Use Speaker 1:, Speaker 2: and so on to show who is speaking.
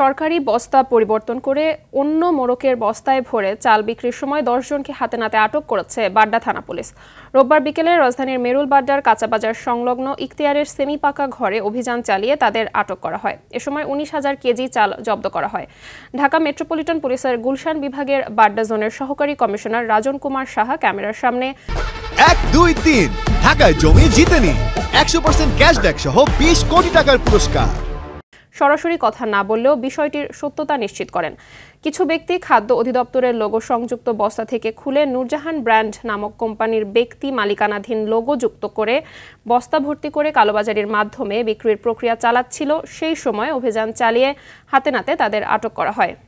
Speaker 1: সরকারি বস্তা পরিবর্তন করে অন্য মোড়কের বস্তায় ভরে চাল বিক্রির সময় দশজনকে হাতে নাতে আটক করেছে বাড্ডা থানা পুলিশ রোববার বিকেলে রাজধানীর মেরুল বাড্ডার কাঁচাবাজার সংলগ্ন ইখতিয়ারের সেমিপাকা ঘরে অভিযান চালিয়ে তাদের আটক করা হয় এ সময় উনিশ হাজার কেজি চাল জব্দ করা হয় ঢাকা মেট্রোপলিটন পুলিশের গুলশান বিভাগের বাড্ডা জোনের সহকারী কমিশনার রাজন কুমার সাহা ক্যামেরার সামনে
Speaker 2: এক দুই তিন ঢাকায় জমি জিতেনি একশো পার্সেন্ট ক্যাশব্যাক সহ বিশ কোটি টাকার পুরস্কার
Speaker 1: সরাসরি কথা না বললেও বিষয়টির সত্যতা নিশ্চিত করেন কিছু ব্যক্তি খাদ্য অধিদপ্তরের লোগো সংযুক্ত বস্তা থেকে খুলে নূরজাহান ব্র্যান্ড নামক কোম্পানির ব্যক্তি মালিকানাধীন লোগো যুক্ত করে বস্তা ভর্তি করে কালোবাজারির মাধ্যমে বিক্রির প্রক্রিয়া চালাচ্ছিল সেই সময় অভিযান চালিয়ে
Speaker 3: হাতে নাতে তাদের আটক করা হয়